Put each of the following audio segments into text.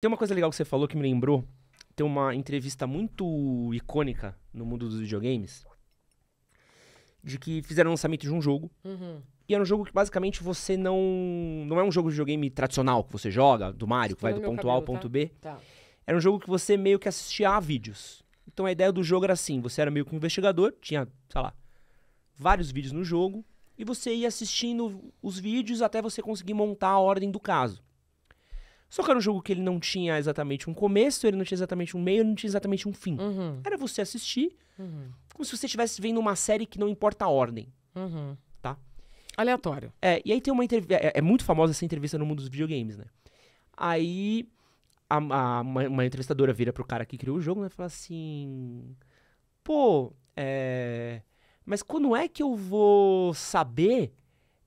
Tem uma coisa legal que você falou que me lembrou. Tem uma entrevista muito icônica no mundo dos videogames. De que fizeram o lançamento de um jogo. Uhum. E era um jogo que basicamente você não. Não é um jogo de videogame tradicional que você joga, do Mario, que vai do ponto cabelo, A ao ponto tá? B. Tá. Era um jogo que você meio que assistia a vídeos. Então a ideia do jogo era assim: você era meio que um investigador, tinha, sei lá, vários vídeos no jogo, e você ia assistindo os vídeos até você conseguir montar a ordem do caso. Só que era um jogo que ele não tinha exatamente um começo, ele não tinha exatamente um meio, ele não tinha exatamente um fim. Uhum. Era você assistir, uhum. como se você estivesse vendo uma série que não importa a ordem. Uhum. Tá? Aleatório. É, e aí tem uma entrevista. É, é, muito famosa essa entrevista no mundo dos videogames, né? Aí a, a, uma, uma, entrevistadora vira pro cara que criou o jogo, né? Fala assim. Pô, é. Mas quando é que eu vou saber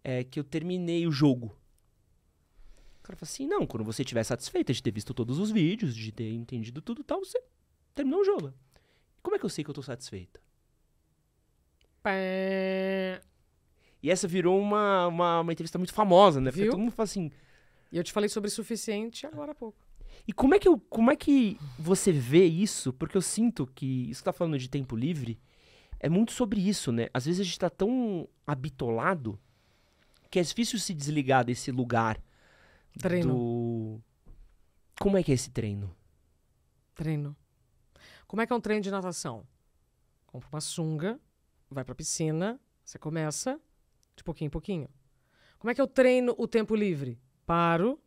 é, que eu terminei o jogo? cara fala assim: não, quando você estiver satisfeita de ter visto todos os vídeos, de ter entendido tudo e tal, você terminou o jogo. E como é que eu sei que eu tô satisfeita? Pé... E essa virou uma, uma, uma, entrevista muito famosa, né? Porque Viu? todo mundo fala assim. E eu te falei sobre suficiente agora há pouco. E como é que, eu, como é que você vê isso? Porque eu sinto que isso que tá falando de tempo livre é muito sobre isso, né? Às vezes a gente tá tão habitolado que é difícil se desligar desse lugar Treino. Do... Como é que é esse treino? Treino. Como é que é um treino de natação? Compra uma sunga, vai pra piscina, você começa de pouquinho em pouquinho. Como é que eu treino o tempo livre? Paro,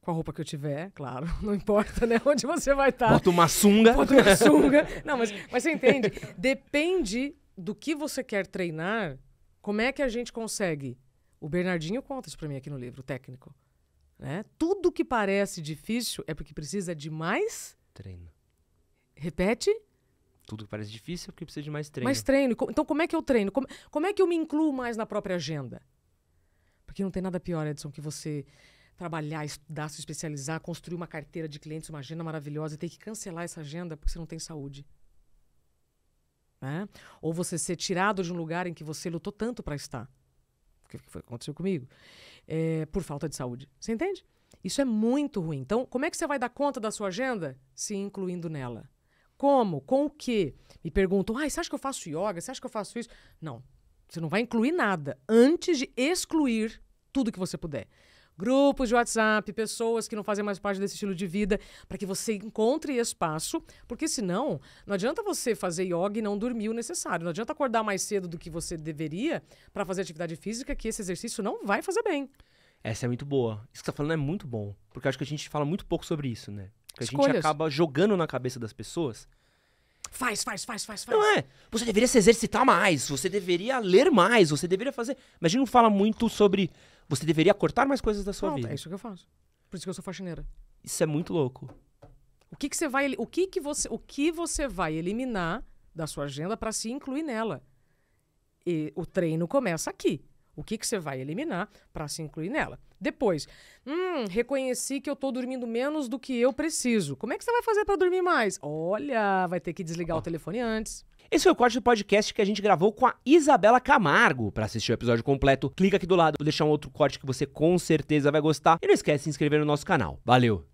com a roupa que eu tiver, claro, não importa, né? Onde você vai estar. Tá. Bota uma sunga. Bota uma sunga. Não, mas, mas você entende? Depende do que você quer treinar, como é que a gente consegue o Bernardinho conta isso para mim aqui no livro, o técnico. Né? Tudo que parece difícil é porque precisa de mais treino. Repete? Tudo que parece difícil é porque precisa de mais treino. Mais treino. Então, como é que eu treino? Como, como é que eu me incluo mais na própria agenda? Porque não tem nada pior, Edson, que você trabalhar, estudar, se especializar, construir uma carteira de clientes, uma agenda maravilhosa e ter que cancelar essa agenda porque você não tem saúde. Né? Ou você ser tirado de um lugar em que você lutou tanto para estar que foi que aconteceu comigo, é, por falta de saúde. Você entende? Isso é muito ruim. Então, como é que você vai dar conta da sua agenda? Se incluindo nela. Como? Com o quê? Me perguntam, ah, você acha que eu faço yoga? Você acha que eu faço isso? Não. Você não vai incluir nada. Antes de excluir, tudo que você puder. Grupos de WhatsApp, pessoas que não fazem mais parte desse estilo de vida, para que você encontre espaço, porque senão não adianta você fazer yoga e não dormir o necessário. Não adianta acordar mais cedo do que você deveria para fazer atividade física, que esse exercício não vai fazer bem. Essa é muito boa. Isso que você tá falando é muito bom, porque acho que a gente fala muito pouco sobre isso, né? a gente acaba jogando na cabeça das pessoas Faz, faz, faz, faz, faz. Não é. Você deveria se exercitar mais, você deveria ler mais, você deveria fazer. Mas a gente não fala muito sobre você deveria cortar mais coisas da sua vida. É isso que eu faço. Por isso que eu sou faxineira. Isso é muito louco. O que, que você vai, o que, que você, o que você vai eliminar da sua agenda para se incluir nela? E o treino começa aqui. O que, que você vai eliminar para se incluir nela? Depois, hum, reconheci que eu estou dormindo menos do que eu preciso. Como é que você vai fazer para dormir mais? Olha, vai ter que desligar o telefone antes. Esse foi o corte do podcast que a gente gravou com a Isabela Camargo. Para assistir o episódio completo, clica aqui do lado. Vou deixar um outro corte que você com certeza vai gostar. E não esquece de se inscrever no nosso canal. Valeu!